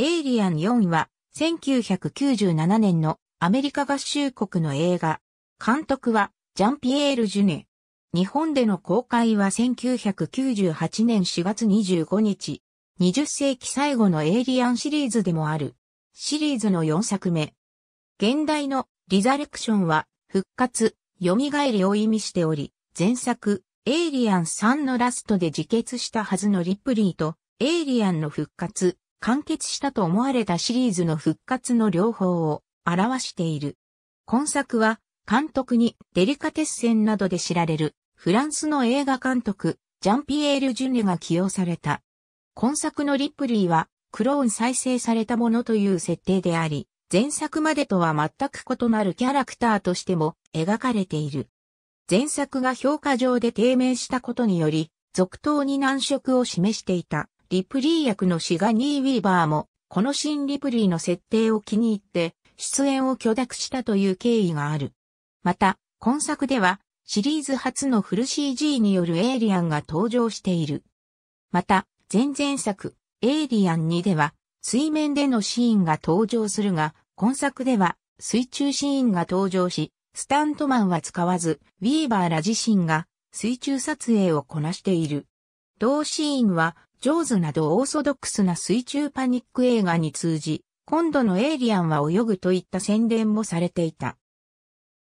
エイリアン4は、1997年のアメリカ合衆国の映画。監督は、ジャンピエール・ジュネ。日本での公開は1998年4月25日。20世紀最後のエイリアンシリーズでもある。シリーズの4作目。現代のリザレクションは、復活、蘇りを意味しており、前作、エイリアン3のラストで自決したはずのリプリーと、エイリアンの復活、完結したと思われたシリーズの復活の両方を表している。今作は、監督にデリカテッセンなどで知られる、フランスの映画監督、ジャンピエール・ジュネが起用された。今作のリップリーは、クローン再生されたものという設定であり、前作までとは全く異なるキャラクターとしても描かれている。前作が評価上で低迷したことにより、続投に難色を示していた。リプリー役のシガニー・ウィーバーも、この新リプリーの設定を気に入って、出演を許諾したという経緯がある。また、今作では、シリーズ初のフル CG によるエイリアンが登場している。また、前々作、エイリアン2では、水面でのシーンが登場するが、今作では、水中シーンが登場し、スタントマンは使わず、ウィーバーら自身が水中撮影をこなしている。同シーンはジョーズなどオーソドックスな水中パニック映画に通じ、今度のエイリアンは泳ぐといった宣伝もされていた。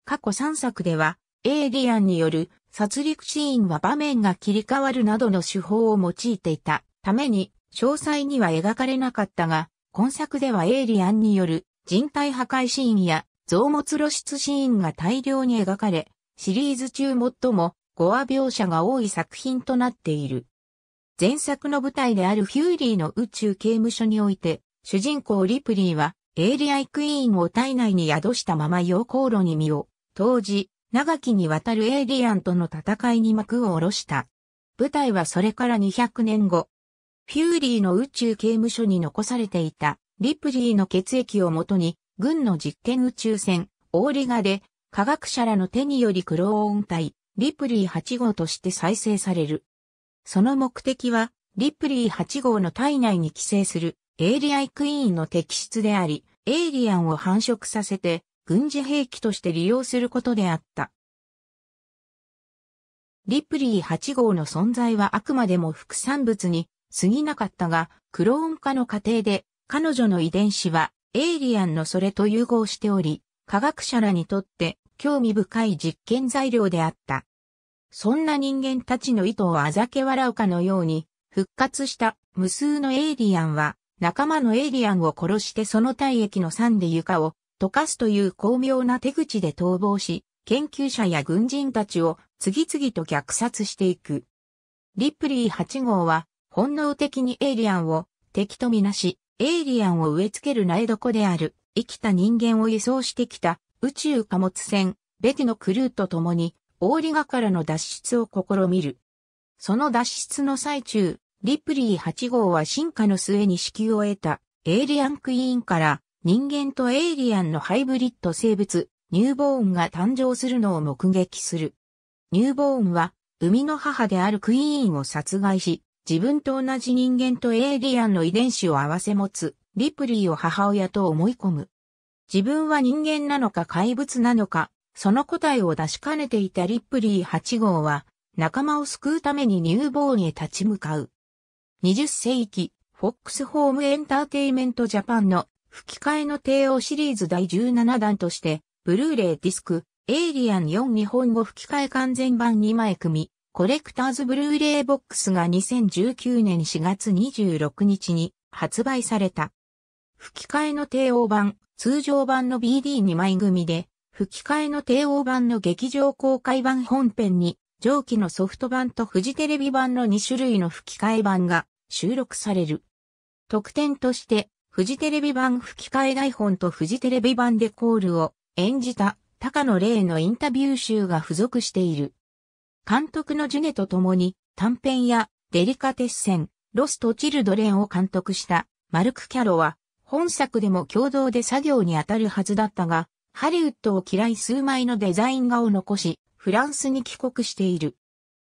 過去3作では、エイリアンによる殺戮シーンは場面が切り替わるなどの手法を用いていたために、詳細には描かれなかったが、今作ではエイリアンによる人体破壊シーンや臓物露出シーンが大量に描かれ、シリーズ中最もゴア描写が多い作品となっている。前作の舞台であるフューリーの宇宙刑務所において、主人公リプリーは、エイリアイクイーンを体内に宿したまま陽光炉に身を、当時、長きにわたるエイリアンとの戦いに幕を下ろした。舞台はそれから200年後。フューリーの宇宙刑務所に残されていた、リプリーの血液をもとに、軍の実験宇宙船、オーリガで、科学者らの手によりクローン体、リプリー8号として再生される。その目的は、リプリー8号の体内に寄生するエイリアイクイーンの摘出であり、エイリアンを繁殖させて軍事兵器として利用することであった。リプリー8号の存在はあくまでも副産物に過ぎなかったが、クローン化の過程で彼女の遺伝子はエイリアンのそれと融合しており、科学者らにとって興味深い実験材料であった。そんな人間たちの意図をあざけ笑うかのように、復活した無数のエイリアンは、仲間のエイリアンを殺してその体液の酸で床を溶かすという巧妙な手口で逃亡し、研究者や軍人たちを次々と虐殺していく。リプリー8号は、本能的にエイリアンを敵とみなし、エイリアンを植え付ける苗床である、生きた人間を輸送してきた宇宙貨物船、ベテのクルーと共に、オーリガからの脱出を試みる。その脱出の最中、リプリー8号は進化の末に子宮を得たエイリアンクイーンから人間とエイリアンのハイブリッド生物、ニューボーンが誕生するのを目撃する。ニューボーンは、生みの母であるクイーンを殺害し、自分と同じ人間とエイリアンの遺伝子を合わせ持つ、リプリーを母親と思い込む。自分は人間なのか怪物なのか、その答えを出しかねていたリップリー8号は、仲間を救うためにニューーンへ立ち向かう。20世紀、フォックスホームエンターテイメントジャパンの吹き替えの帝王シリーズ第17弾として、ブルーレイディスク、エイリアン4日本語吹き替え完全版2枚組、コレクターズブルーレイボックスが2019年4月26日に発売された。吹き替えの帝王版、通常版の BD2 枚組で、吹き替えの帝王版の劇場公開版本編に、上記のソフト版とフジテレビ版の2種類の吹き替え版が収録される。特典として、フジテレビ版吹き替え台本とフジテレビ版でコールを演じた高野玲のインタビュー集が付属している。監督のジュネと共に短編やデリカテッセン、ロスト・チルドレンを監督したマルク・キャロは本作でも共同で作業に当たるはずだったが、ハリウッドを嫌い数枚のデザイン画を残し、フランスに帰国している。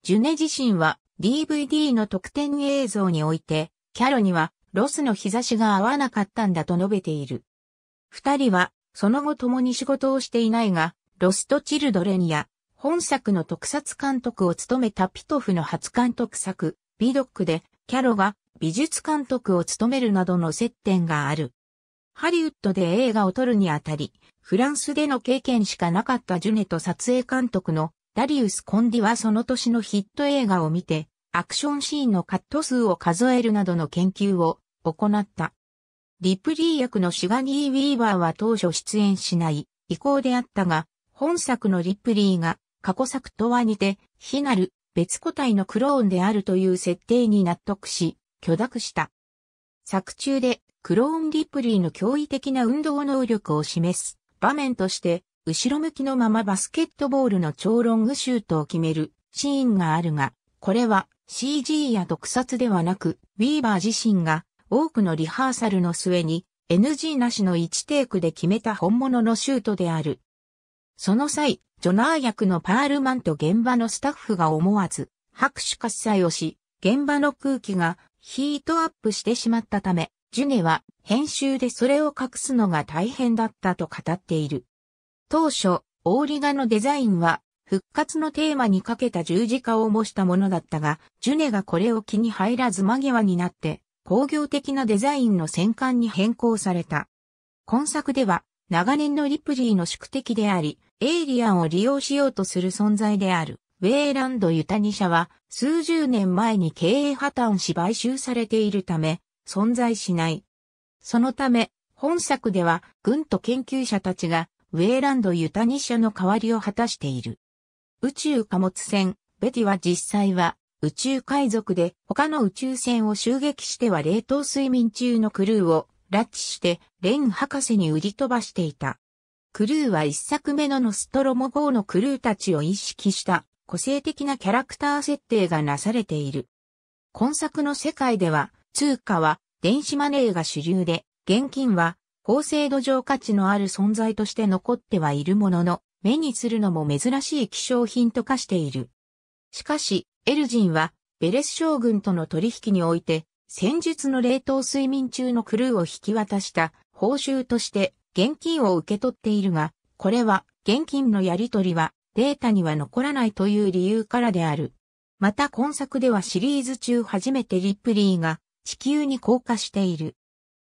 ジュネ自身は DVD の特典映像において、キャロにはロスの日差しが合わなかったんだと述べている。二人は、その後共に仕事をしていないが、ロストチルドレンや、本作の特撮監督を務めたピトフの初監督作、ビドックで、キャロが美術監督を務めるなどの接点がある。ハリウッドで映画を撮るにあたり、フランスでの経験しかなかったジュネと撮影監督のダリウス・コンディはその年のヒット映画を見て、アクションシーンのカット数を数えるなどの研究を行った。リプリー役のシュガニー・ウィーバーは当初出演しない意向であったが、本作のリプリーが過去作とは似て、非なる別個体のクローンであるという設定に納得し、許諾した。作中でクローンリプリーの驚異的な運動能力を示す場面として、後ろ向きのままバスケットボールの超ロングシュートを決めるシーンがあるが、これは CG や特撮ではなく、ウィーバー自身が多くのリハーサルの末に NG なしの1テイクで決めた本物のシュートである。その際、ジョナー役のパールマンと現場のスタッフが思わず拍手喝采をし、現場の空気がヒートアップしてしまったため、ジュネは編集でそれを隠すのが大変だったと語っている。当初、オーリガのデザインは復活のテーマにかけた十字架を模したものだったが、ジュネがこれを気に入らず間際になって工業的なデザインの戦艦に変更された。今作では長年のリプリーの宿敵であり、エイリアンを利用しようとする存在である。ウェーランド・ユタニ社は数十年前に経営破綻し買収されているため、存在しない。そのため、本作では、軍と研究者たちが、ウェーランド・ユタニ社の代わりを果たしている。宇宙貨物船、ベティは実際は、宇宙海賊で、他の宇宙船を襲撃しては冷凍睡眠中のクルーを、拉致して、レン博士に売り飛ばしていた。クルーは一作目のノストロモ号のクルーたちを意識した個性的なキャラクター設定がなされている。今作の世界では通貨は電子マネーが主流で、現金は高精度上価値のある存在として残ってはいるものの、目にするのも珍しい希少品と化している。しかし、エルジンは、ベレス将軍との取引において、戦術の冷凍睡眠中のクルーを引き渡した報酬として現金を受け取っているが、これは現金のやり取りはデータには残らないという理由からである。また今作ではシリーズ中初めてリップリーが地球に降下している。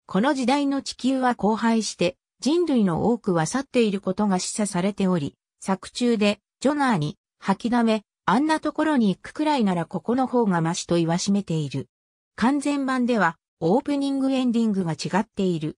この時代の地球は荒廃して、人類の多くは去っていることが示唆されており、作中で、ジョナーに、吐きだめ、あんなところに行くくらいならここの方がマシと言わしめている。完全版では、オープニングエンディングが違っている。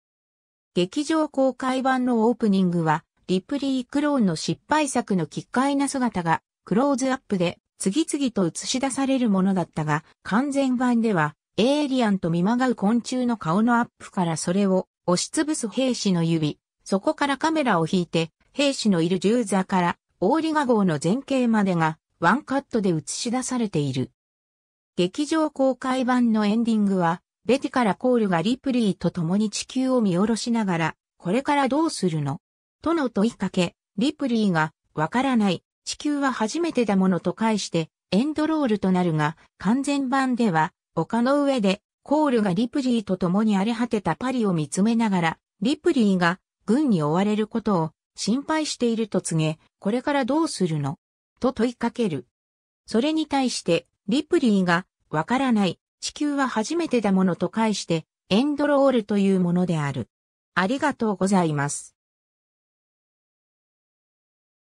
劇場公開版のオープニングは、リプリー・クローンの失敗作の奇怪な姿が、クローズアップで次々と映し出されるものだったが、完全版では、エイリアンと見まがう昆虫の顔のアップからそれを押しつぶす兵士の指、そこからカメラを引いて、兵士のいる銃座から、オーリガ号の前景までが、ワンカットで映し出されている。劇場公開版のエンディングは、ベティからコールがリプリーと共に地球を見下ろしながら、これからどうするのとの問いかけ、リプリーが、わからない、地球は初めてだものと返して、エンドロールとなるが、完全版では、丘の上で、コールがリプリーと共に荒れ果てたパリを見つめながら、リプリーが軍に追われることを心配していると告げ、これからどうするのと問いかける。それに対して、リプリーが、わからない、地球は初めてだものと返して、エンドロールというものである。ありがとうございます。